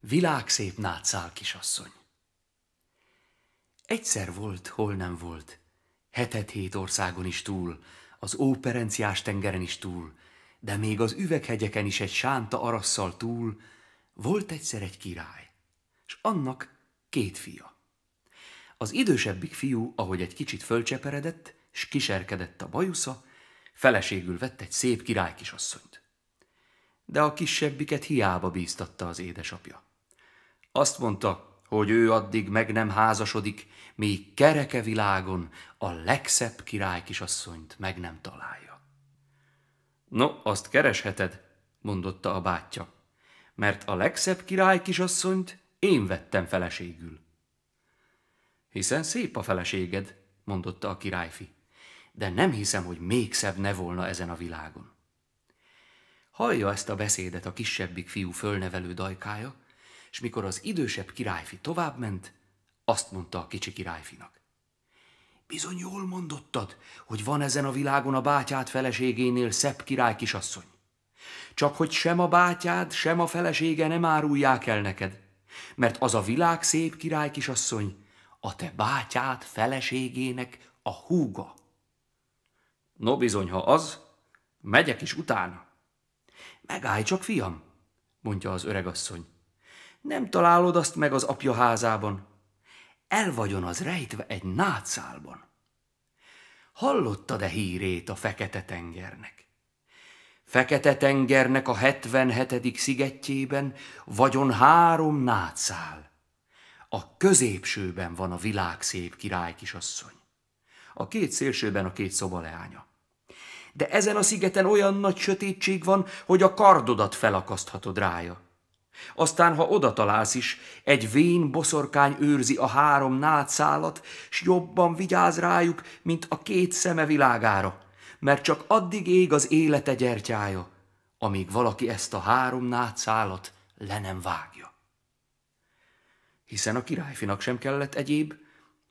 Világszép nátszál kisasszony. Egyszer volt, hol nem volt, hetet hét országon is túl, az óperenciás tengeren is túl, de még az üveghegyeken is egy sánta arasszal túl, volt egyszer egy király, és annak két fia. Az idősebbik fiú, ahogy egy kicsit fölcseperedett, s kiserkedett a bajusza, feleségül vett egy szép király kisasszonyt. De a kisebbiket hiába bíztatta az édesapja. Azt mondta, hogy ő addig meg nem házasodik, míg kereke világon a legszebb király kisasszonyt meg nem találja. No, azt keresheted, mondotta a bátyja, mert a legszebb király kisasszonyt én vettem feleségül. Hiszen szép a feleséged, mondotta a királyfi, de nem hiszem, hogy még szebb ne volna ezen a világon. Hallja ezt a beszédet a kisebbik fiú fölnevelő dajkája, és mikor az idősebb királyfi továbbment, azt mondta a kicsi királyfinak. Bizony jól mondottad, hogy van ezen a világon a bátyád feleségénél szebb király kisasszony. Csak hogy sem a bátyád, sem a felesége nem árulják el neked, mert az a világ szép király kisasszony, a te bátyád feleségének a húga. No bizony, ha az, megyek is utána. Megállj csak, fiam, mondja az öregasszony nem találod azt meg az apja házában. El vagyon az rejtve egy nátszálban. Hallottad-e hírét a Fekete-tengernek? Fekete-tengernek a 77. szigetjében vagyon három nátszál. A középsőben van a világ szép király kisasszony. A két szélsőben a két szobaleánya. De ezen a szigeten olyan nagy sötétség van, hogy a kardodat felakaszthatod rája. Aztán, ha oda találsz is, egy vén boszorkány őrzi a három nátszálat, s jobban vigyáz rájuk, mint a két szeme világára, mert csak addig ég az élete gyertyája, amíg valaki ezt a három nátszálat le nem vágja. Hiszen a királyfinak sem kellett egyéb,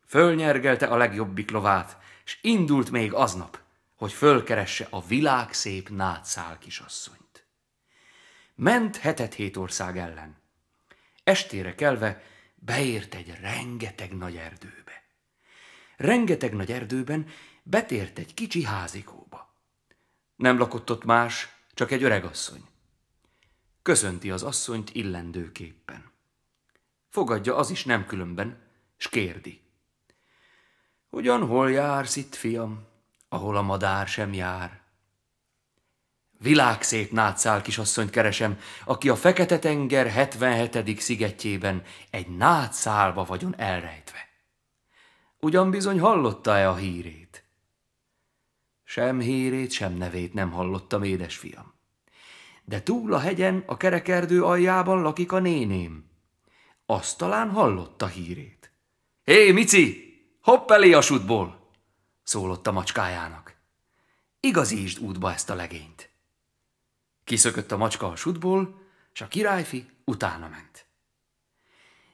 fölnyergelte a legjobbik lovát, s indult még aznap, hogy fölkeresse a világ szép nátszál kisasszony ment hetet hét ország ellen. Estére kelve beért egy rengeteg nagy erdőbe. Rengeteg nagy erdőben betért egy kicsi házikóba. Nem lakott ott más, csak egy öreg asszony. Köszönti az asszonyt illendőképpen. Fogadja az is nem különben, s kérdi. Ugyan hol jársz itt, fiam, ahol a madár sem jár? Világszép nátszál kisasszonyt keresem, aki a Fekete-tenger 77. szigetjében egy nátszálba vagyon elrejtve. Ugyan bizony hallotta-e a hírét? Sem hírét, sem nevét nem hallottam, fiam. De túl a hegyen, a kerekerdő aljában lakik a néném. Azt talán hallotta hírét. Hé, Mici! Hopp elé a sútból! szólott a macskájának. Igazítsd útba ezt a legényt! Kiszökött a macska a sutból, és a királyfi utána ment.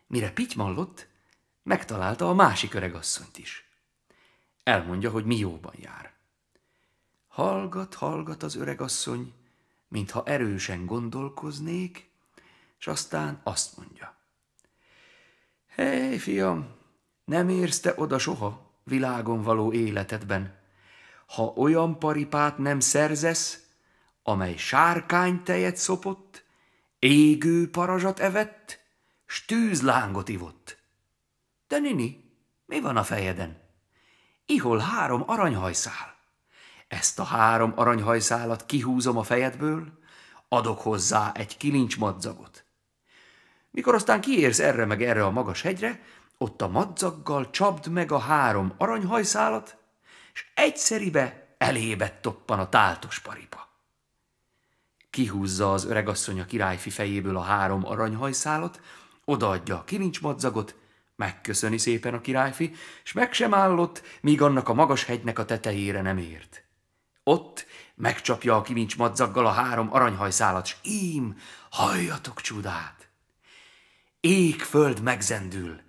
Mire pitymallott, megtalálta a másik öregasszonyt is. Elmondja, hogy mi jóban jár. Hallgat, hallgat az öregasszony, mintha erősen gondolkoznék, és aztán azt mondja. Hé, fiam, nem érsz te oda soha világon való életedben. Ha olyan paripát nem szerzesz, amely sárkánytejet szopott, égő parazsat evett, s tűzlángot ivott. De Nini, mi van a fejeden? Ihol három aranyhajszál. Ezt a három aranyhajszálat kihúzom a fejedből, adok hozzá egy kilincs madzagot. Mikor aztán kiérsz erre meg erre a magas hegyre, ott a madzaggal csapd meg a három aranyhajszálat, és egyszeribe elébe toppan a táltos paripa kihúzza az öregasszony a királyfi fejéből a három aranyhajszálat, odaadja a kilincsmadzagot, megköszöni szépen a királyfi, és meg sem állott, míg annak a magas hegynek a tetejére nem ért. Ott megcsapja a kilincsmadzaggal a három aranyhajszálat, s ím, halljatok csodát! Ég föld megzendül,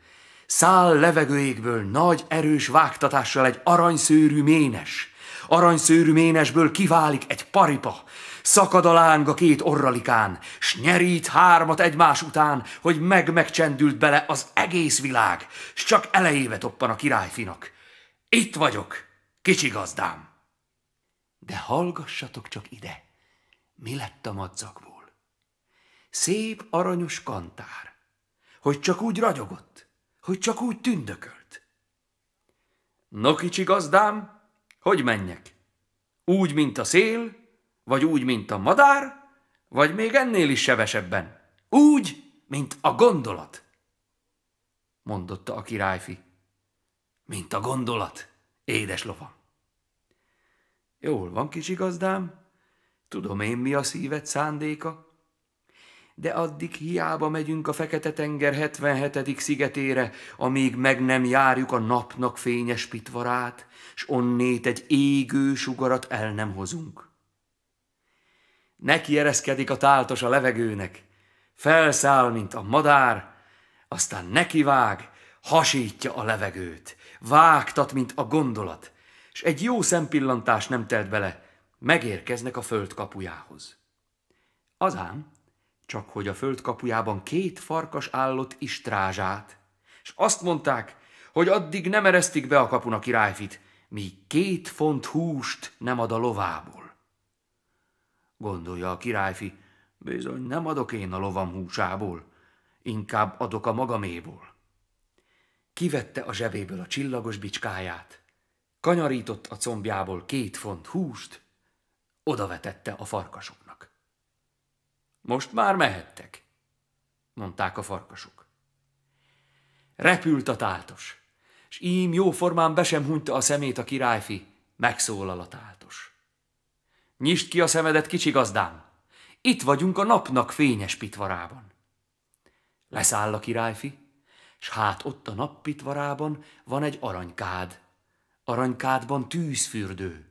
száll levegőégből nagy erős vágtatással egy aranyszőrű ménes, aranyszőrű ménesből kiválik egy paripa, Szakad a láng a két orralikán, s nyerít hármat egymás után, hogy meg-megcsendült bele az egész világ, s csak elejéve toppan a királyfinak. Itt vagyok, kicsi gazdám. De hallgassatok csak ide, mi lett a madzagból? Szép aranyos kantár, hogy csak úgy ragyogott, hogy csak úgy tündökölt. No, kicsi gazdám, hogy menjek? Úgy, mint a szél, vagy úgy, mint a madár, vagy még ennél is sebesebben, úgy, mint a gondolat, mondotta a királyfi. Mint a gondolat, édes lova. Jól van, kicsi igazdám, tudom én, mi a szíved szándéka, de addig hiába megyünk a Fekete-tenger 77. szigetére, amíg meg nem járjuk a napnak fényes pitvarát, s onnét egy égő sugarat el nem hozunk. Neki ereszkedik a táltos a levegőnek, felszáll, mint a madár, aztán nekivág, hasítja a levegőt, vágtat, mint a gondolat, és egy jó szempillantás nem telt bele, megérkeznek a föld kapujához. Azám, csak hogy a föld kapujában két farkas állott istrázsát, és azt mondták, hogy addig nem eresztik be a kapun a királyfit, míg két font húst nem ad a lovából gondolja a királyfi, bizony nem adok én a lovam húsából, inkább adok a magaméból. Kivette a zsebéből a csillagos bicskáját, kanyarított a combjából két font húst, odavetette a farkasoknak. Most már mehettek, mondták a farkasok. Repült a táltos, s ím jóformán be sem hunyta a szemét a királyfi, megszólal a táltos. Nyisd ki a szemedet, kicsi gazdám! Itt vagyunk a napnak fényes pitvarában. Leszáll a királyfi, s hát ott a nap pitvarában van egy aranykád. Aranykádban tűzfürdő.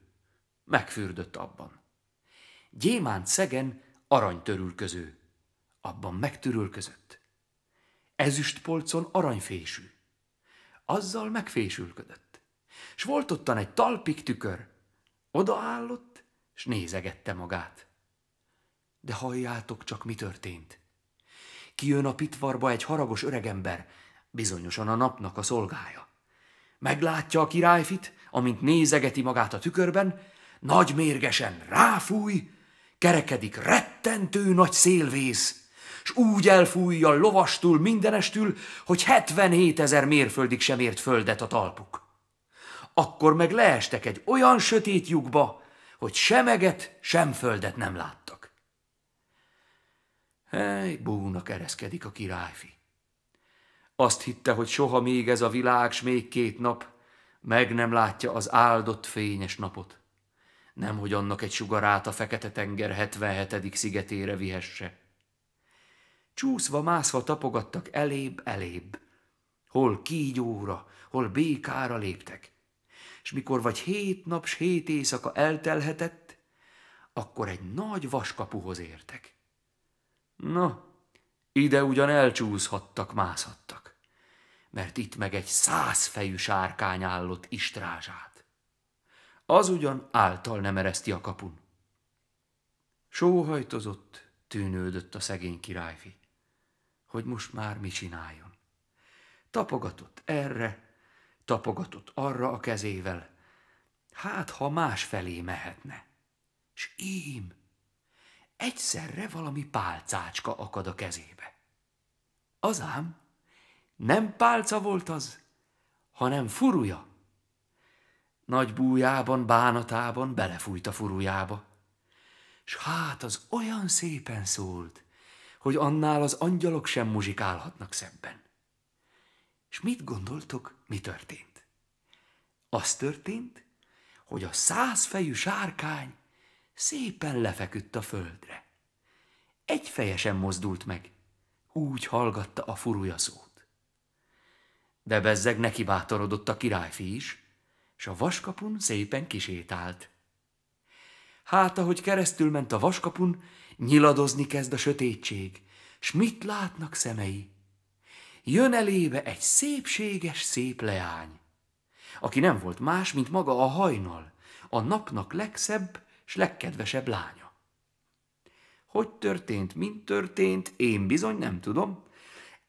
Megfürdött abban. Gyémánt szegen aranytörülköző. Abban megtörülközött. Ezüst polcon aranyfésű. Azzal megfésülködött. S volt ottan egy talpik tükör. Odaállott, és nézegette magát. De halljátok csak, mi történt. Kijön a pitvarba egy haragos öregember, bizonyosan a napnak a szolgája. Meglátja a királyfit, amint nézegeti magát a tükörben, nagy mérgesen ráfúj, kerekedik rettentő nagy szélvész, s úgy elfújja lovastul mindenestül, hogy 77 ezer mérföldig sem ért földet a talpuk. Akkor meg leestek egy olyan sötét lyukba, hogy semeget, sem földet nem láttak. Hely, búnak ereszkedik a királyfi. Azt hitte, hogy soha még ez a világ, s még két nap meg nem látja az áldott fényes napot. Nem, hogy annak egy sugarát a Fekete-tenger 77. szigetére vihesse. Csúszva, mászva tapogattak elébb-elébb. Hol kígyóra, hol békára léptek és mikor vagy hét nap s hét éjszaka eltelhetett, akkor egy nagy vaskapuhoz értek. Na, ide ugyan elcsúszhattak, mászhattak, mert itt meg egy százfejű sárkány állott istrázsát. Az ugyan által nem ereszti a kapun. Sóhajtozott, tűnődött a szegény királyfi, hogy most már mi csináljon. Tapogatott erre, tapogatott arra a kezével. Hát, ha más felé mehetne. S ím, egyszerre valami pálcácska akad a kezébe. Az ám, nem pálca volt az, hanem furuja. Nagy bújában, bánatában belefújt a furujába. S hát az olyan szépen szólt, hogy annál az angyalok sem muzsikálhatnak szebben. És mit gondoltok, mi történt? Az történt, hogy a százfejű sárkány szépen lefeküdt a földre. Egy feje sem mozdult meg, úgy hallgatta a furúja szót. De bezzeg neki bátorodott a királyfi is, és a vaskapun szépen kisétált. Hát, ahogy keresztül ment a vaskapun, nyiladozni kezd a sötétség, s mit látnak szemei? jön elébe egy szépséges szép leány, aki nem volt más, mint maga a hajnal, a napnak legszebb és legkedvesebb lánya. Hogy történt, mint történt, én bizony nem tudom.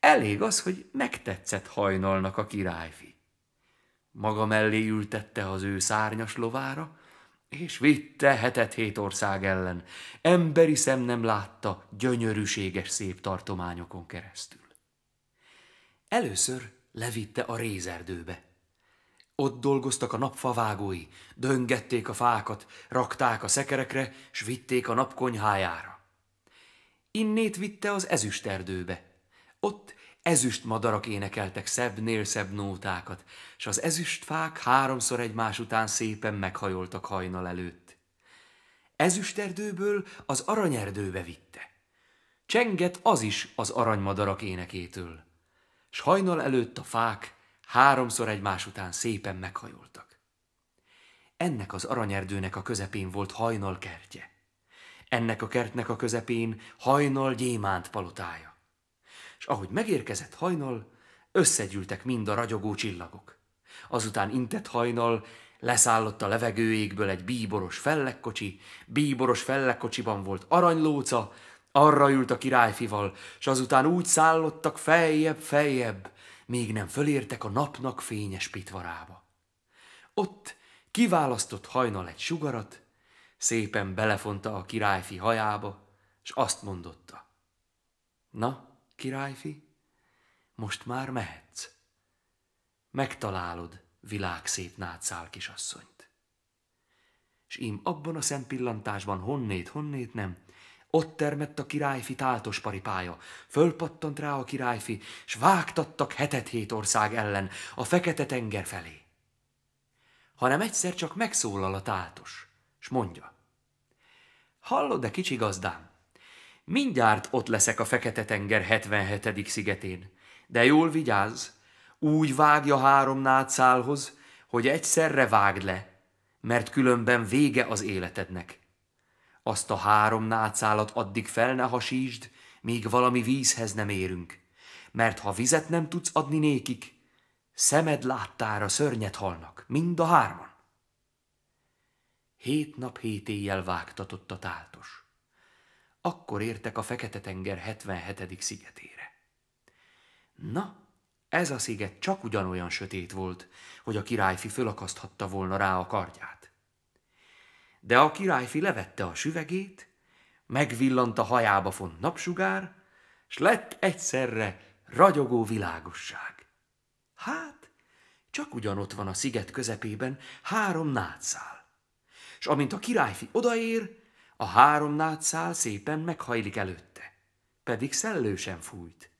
Elég az, hogy megtetszett hajnalnak a királyfi. Maga mellé ültette az ő szárnyas lovára, és vitte hetet hét ország ellen. Emberi szem nem látta gyönyörűséges szép tartományokon keresztül. Először levitte a rézerdőbe. Ott dolgoztak a napfavágói, döngették a fákat, rakták a szekerekre, s vitték a napkonyhájára. Innét vitte az ezüsterdőbe. Ott ezüst madarak énekeltek szebbnél szebb nótákat, s az ezüstfák háromszor egymás után szépen meghajoltak hajnal előtt. Ezüsterdőből az aranyerdőbe vitte. Csenget az is az aranymadarak énekétől s hajnal előtt a fák háromszor egymás után szépen meghajoltak. Ennek az aranyerdőnek a közepén volt hajnal kertje. Ennek a kertnek a közepén hajnal gyémánt palotája. És ahogy megérkezett hajnal, összegyűltek mind a ragyogó csillagok. Azután intett hajnal, leszállott a levegőjékből egy bíboros fellekkocsi, bíboros fellekkocsiban volt aranylóca, arra ült a királyfival, s azután úgy szállottak feljebb-feljebb, még nem fölértek a napnak fényes pitvarába. Ott kiválasztott hajnal egy sugarat, szépen belefonta a királyfi hajába, és azt mondotta. Na, királyfi, most már mehetsz. Megtalálod világszép nátszál kisasszonyt. És ím abban a szempillantásban honnét, honnét nem, ott termett a királyfi táltos paripája. Fölpattant rá a királyfi, s vágtattak hetet hét ország ellen, a fekete tenger felé. Hanem egyszer csak megszólal a táltos, s mondja. Hallod-e, kicsi gazdám? Mindjárt ott leszek a fekete tenger 77. szigetén, de jól vigyázz, úgy vágja három nátszálhoz, hogy egyszerre vágd le, mert különben vége az életednek – azt a három nácálat addig fel ne hasítsd, míg valami vízhez nem érünk. Mert ha vizet nem tudsz adni nékik, szemed láttára szörnyet halnak, mind a hárman. Hét nap hét éjjel vágtatott a táltos. Akkor értek a Fekete-tenger 77. szigetére. Na, ez a sziget csak ugyanolyan sötét volt, hogy a királyfi fölakaszthatta volna rá a kardját. De a királyfi levette a süvegét, megvillant a hajába font napsugár, s lett egyszerre ragyogó világosság. Hát, csak ugyanott van a sziget közepében három nátszál. és amint a királyfi odaér, a három nátszál szépen meghajlik előtte, pedig szellősen fújt.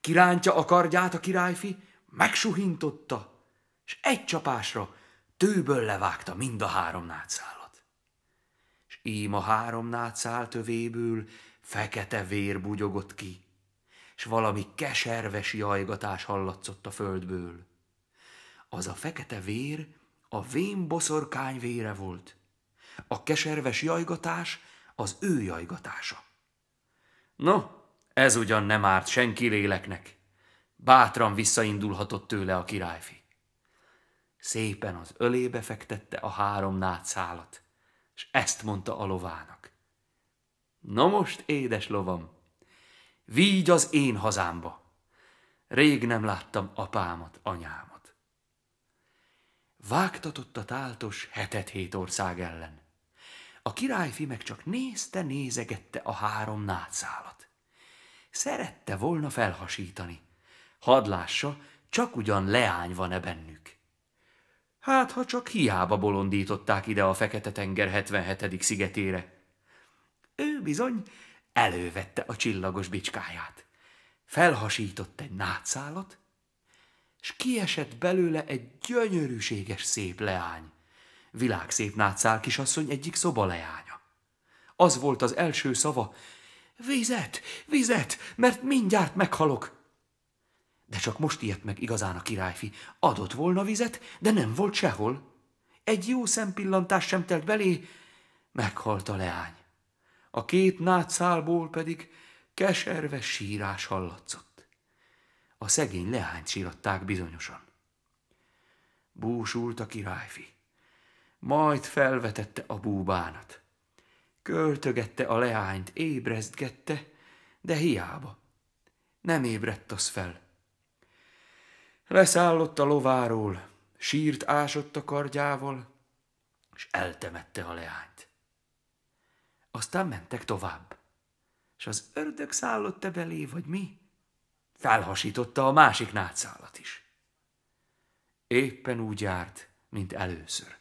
Kirántja a kardját a királyfi, megsuhintotta, és egy csapásra tőből levágta mind a három nátszál. Ím a három nátszál tövéből fekete vér bugyogott ki, és valami keserves jajgatás hallatszott a földből. Az a fekete vér a vén boszorkány vére volt. A keserves jajgatás az ő jajgatása. No, ez ugyan nem árt senki léleknek. Bátran visszaindulhatott tőle a királyfi. Szépen az ölébe fektette a három nátszálat, és ezt mondta a lovának. Na most, édes lovam, vígy az én hazámba. Rég nem láttam apámat, anyámat. Vágtatott a táltos hetet-hét ország ellen. A királyfi meg csak nézte, nézegette a három nátszálat. Szerette volna felhasítani. Hadd lássa, csak ugyan leány van-e bennük. Hát, ha csak hiába bolondították ide a Fekete-tenger 77. szigetére. Ő bizony elővette a csillagos bicskáját, felhasított egy nátszálat, s kiesett belőle egy gyönyörűséges szép leány. Világszép nátszál kisasszony egyik szobaleánya. Az volt az első szava, vizet, vizet, mert mindjárt meghalok. De csak most ilyet meg igazán a királyfi. Adott volna vizet, de nem volt sehol. Egy jó szempillantás sem telt belé, meghalt a leány. A két nátszálból pedig keserves sírás hallatszott. A szegény leányt síratták bizonyosan. Búsult a királyfi. Majd felvetette a búbánat. Költögette a leányt, ébrezgette, de hiába. Nem ébredt az fel – Leszállott a lováról, sírt ásott a kardjával, és eltemette a leányt. Aztán mentek tovább, és az ördög szállott-e belé, vagy mi? Felhasította a másik nátszálat is. Éppen úgy járt, mint először.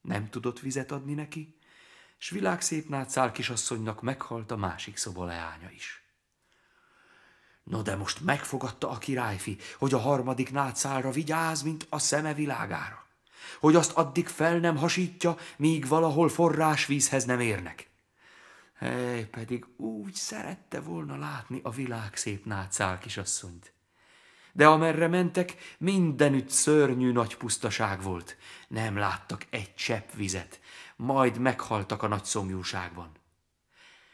Nem tudott vizet adni neki, s világszép nátszál kisasszonynak meghalt a másik szoba leánya is. No de most megfogadta a királyfi, hogy a harmadik nátszálra vigyáz, mint a szeme világára. Hogy azt addig fel nem hasítja, míg valahol forrásvízhez nem érnek. Hely, pedig úgy szerette volna látni a világ szép nátszál kisasszonyt. De amerre mentek, mindenütt szörnyű nagy pusztaság volt. Nem láttak egy csepp vizet, majd meghaltak a nagy szomjúságban.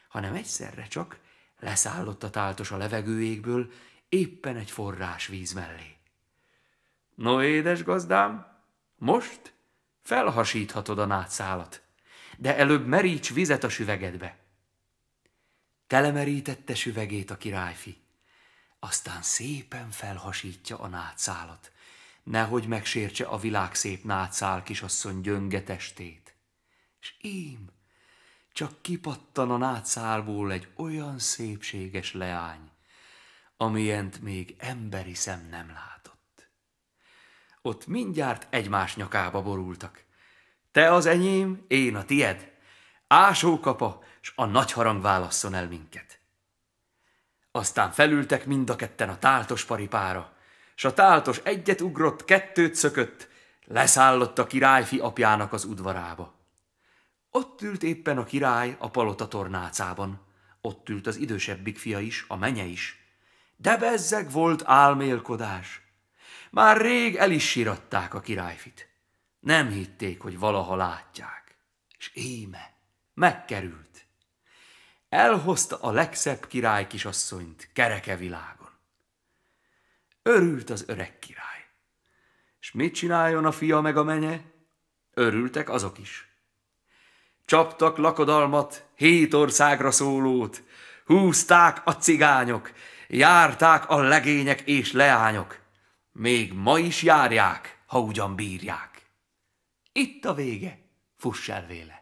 Hanem egyszerre csak Leszállott a táltos a levegőjékből, éppen egy forrás víz mellé. No, édes gazdám, most felhasíthatod a nátszálat, de előbb meríts vizet a süvegedbe. Telemerítette süvegét a királyfi, aztán szépen felhasítja a nátszálat, nehogy megsértse a világ szép nátszál kisasszony gyönge testét. És ím, csak kipattan a nátszárból egy olyan szépséges leány, amilyent még emberi szem nem látott. Ott mindjárt egymás nyakába borultak. Te az enyém, én a tied. Ásókapa, s a nagy harang válasszon el minket. Aztán felültek mind a ketten a táltos paripára, s a táltos egyet ugrott, kettőt szökött, leszállott a királyfi apjának az udvarába. Ott ült éppen a király a palota tornácában. Ott ült az idősebbik fia is, a menye is. De bezzeg volt álmélkodás. Már rég el is siratták a királyfit. Nem hitték, hogy valaha látják. És éme, megkerült. Elhozta a legszebb király kisasszonyt kereke világon. Örült az öreg király. És mit csináljon a fia meg a menye? Örültek azok is. Csaptak lakodalmat, hét országra szólót, húzták a cigányok, járták a legények és leányok. Még ma is járják, ha ugyan bírják. Itt a vége, fuss el véle.